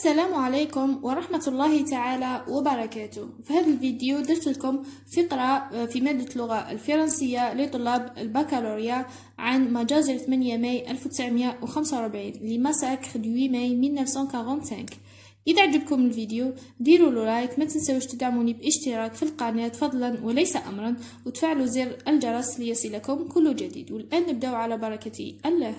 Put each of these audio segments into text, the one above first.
السلام عليكم ورحمة الله تعالى وبركاته في هذا الفيديو درت لكم فقرة آه، في مادة اللغة الفرنسية لطلاب البكالوريا عن مجازر 8 ماي 1945 لمساك 8 ماي 1945 إذا عجبكم الفيديو ديروا له لايك ما تنسوش تدعموني باشتراك في القناة فضلا وليس أمرا وتفعلوا زر الجرس ليصلكم كل جديد والآن نبدأ على بركة الله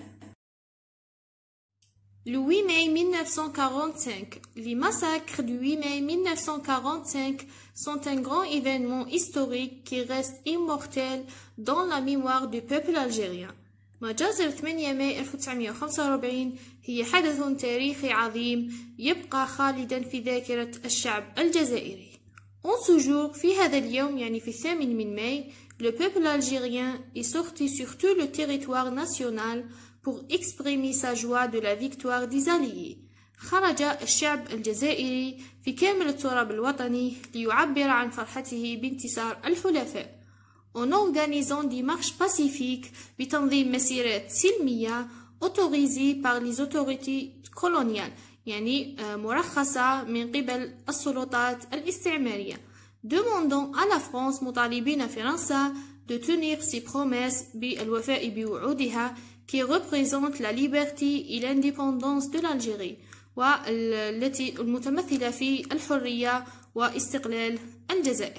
Le 8 mai 1945, les massacres du 8 mai 1945 sont un grand événement historique qui reste immortel dans la mémoire du peuple algérien. مجازر 8 ماي 1945 هي حدث تاريخي عظيم يبقى خالدا في ذاكرة الشعب الجزائري. En ce jour, في هذا اليوم يعني في الثامن من ماي, le peuple algérien est sorti sur tout le territoire national pour exprimer sa joie de la victoire des Alliés. خرج الشعب الجزائري في كامل التراب الوطني ليعبر عن فرحته بانتصار الحلفاء en organisant des marches pacifiques بتنظيم مسيرات سلمية autorisées par les autorités coloniales يعني مرخصة من قبل السلطات الاستعمارية demandant à la France مطالبين فرنسا de tenir ses promesses بالوفاء بوعودها qui représente la liberté et l'indépendance de l'Algérie al liberté wa de l'Algérie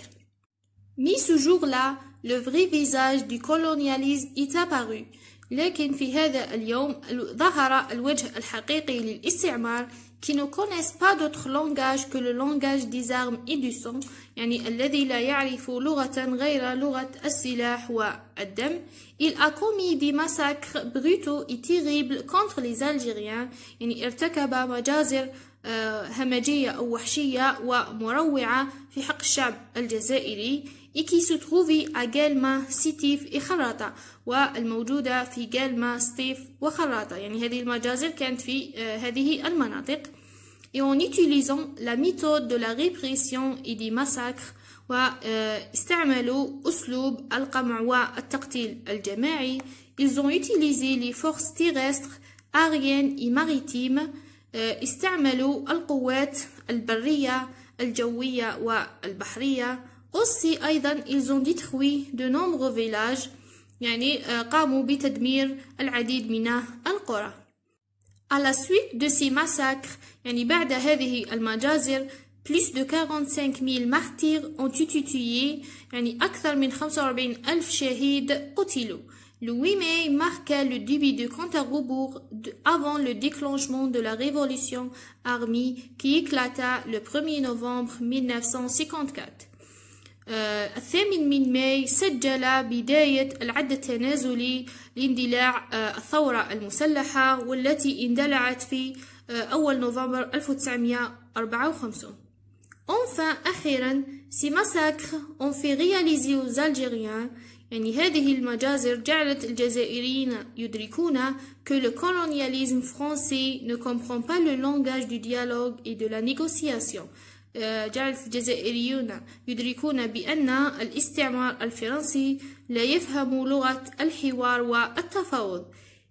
Mais ce jour-là, le vrai visage du colonialisme est apparu لكن في هذا اليوم ظهر الوجه الحقيقي للاستعمار qui ne connaissent pas d'autre langage que le langage des armes et du sang يعني الذي لا يعرف لغة غير لغة السلاح والدم il a commis des massacres brutaux et terribles contre les Algériens يعني ارتكب مجازر آه، همجية أو وحشية ومروعة في حق الشعب الجزائري إكي ستروفي أجالما سيتيف إخراطة والموجودة في جالما ستيف وخراطة يعني هذه المجازر كانت في آه، هذه المناطق et en لا la دو لا la répression دي des واستعملوا euh, أسلوب القمع والتقتيل الجماعي ils ont utilisé les forces terrestres, aériennes et maritimes آه، استعملوا القوات البرية الجوية والبحرية aussi أيضا ils ont détruit de nombreux يعني آه، قاموا بتدمير العديد من القرى à la suite de ces massacres يعني بعد هذه المجازر plus de 45000 martyrs ont été tués يعني أكثر من 45000 شهيد قتلوا Le 8 mai marquait le début du compte à avant le déclenchement de la révolution armée qui éclata le 1er novembre 1954. الثامن من ماي الثورة المسلحة والتي اندلعت في 1954 Enfin, ces massacres ont fait réaliser aux Algériens يعني هذه المجازر جعلت الجزائريين يدركون que le colonialisme français ne comprend pas le langage du dialogue et de la négociation جعلت الجزائريون يدركون بأن الاستعمار الفرنسي لا يفهم لغة الحوار والتفاوض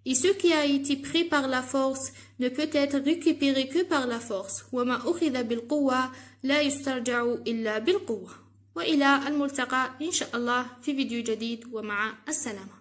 Et ce qui a été pris par la force ne peut être récupéré que par la force وما أخذ بالقوة لا يسترجع إلا بالقوة وإلى الملتقى إن شاء الله في فيديو جديد ومع السلامة